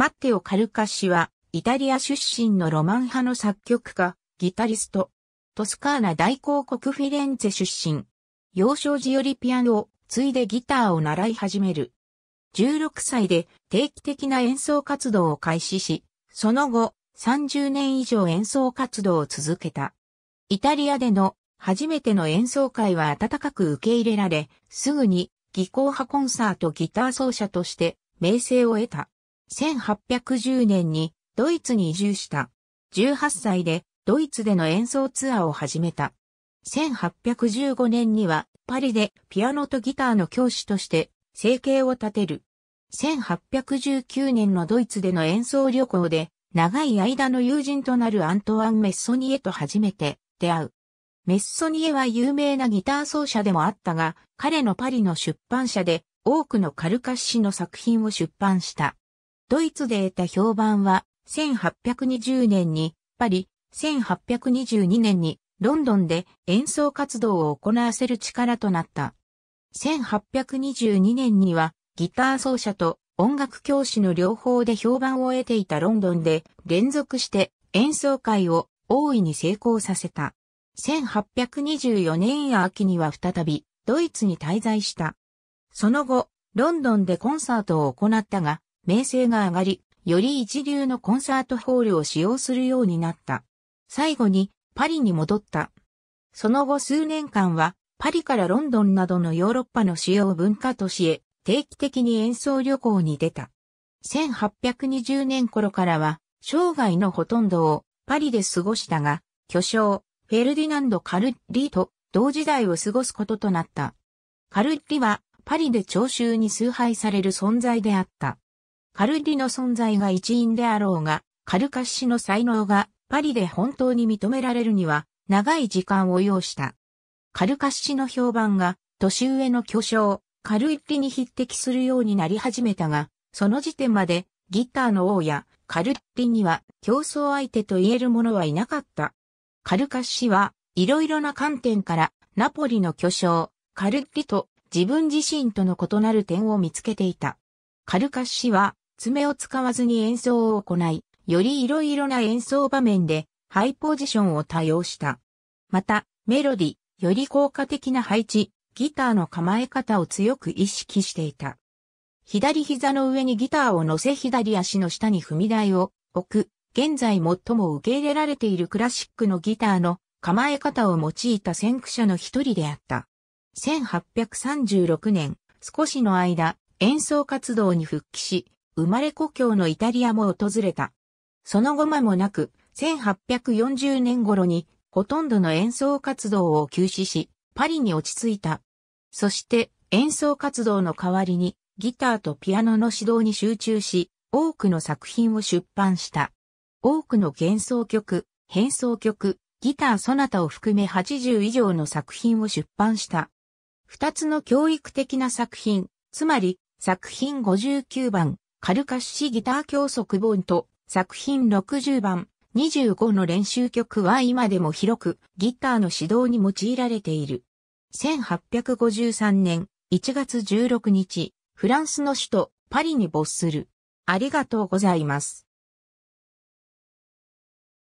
マッテオ・カルカ氏は、イタリア出身のロマン派の作曲家、ギタリスト。トスカーナ大公国フィレンツェ出身。幼少時よりピアノを、継いでギターを習い始める。16歳で定期的な演奏活動を開始し、その後、30年以上演奏活動を続けた。イタリアでの初めての演奏会は温かく受け入れられ、すぐに技巧派コンサートギター奏者として名声を得た。1810年にドイツに移住した。18歳でドイツでの演奏ツアーを始めた。1815年にはパリでピアノとギターの教師として生計を立てる。1819年のドイツでの演奏旅行で長い間の友人となるアントワン・メッソニエと初めて出会う。メッソニエは有名なギター奏者でもあったが、彼のパリの出版社で多くのカルカッシの作品を出版した。ドイツで得た評判は、1820年にパリ、1822年にロンドンで演奏活動を行わせる力となった。1822年にはギター奏者と音楽教師の両方で評判を得ていたロンドンで連続して演奏会を大いに成功させた。1824年秋には再びドイツに滞在した。その後、ロンドンでコンサートを行ったが、名声が上がり、より一流のコンサートホールを使用するようになった。最後にパリに戻った。その後数年間はパリからロンドンなどのヨーロッパの主要文化都市へ定期的に演奏旅行に出た。1820年頃からは生涯のほとんどをパリで過ごしたが、巨匠フェルディナンド・カルッリと同時代を過ごすこととなった。カルッリはパリで聴衆に崇拝される存在であった。カルディの存在が一因であろうが、カルカッシの才能がパリで本当に認められるには長い時間を要した。カルカッシの評判が年上の巨匠、カルイッリに匹敵するようになり始めたが、その時点までギターの王やカルッリには競争相手と言える者はいなかった。カルカッシはいろいろな観点からナポリの巨匠、カルッリと自分自身との異なる点を見つけていた。カルカッシは爪を使わずに演奏を行い、より色々な演奏場面でハイポジションを多用した。また、メロディ、より効果的な配置、ギターの構え方を強く意識していた。左膝の上にギターを乗せ左足の下に踏み台を置く、現在最も受け入れられているクラシックのギターの構え方を用いた先駆者の一人であった。1836年、少しの間、演奏活動に復帰し、生まれ故郷のイタリアも訪れた。その後間もなく、1840年頃に、ほとんどの演奏活動を休止し、パリに落ち着いた。そして、演奏活動の代わりに、ギターとピアノの指導に集中し、多くの作品を出版した。多くの幻想曲、変奏曲、ギターソナタを含め80以上の作品を出版した。二つの教育的な作品、つまり作品59番、カルカッシギター教則本と作品60番25の練習曲は今でも広くギターの指導に用いられている。1853年1月16日、フランスの首都パリに没する。ありがとうございます。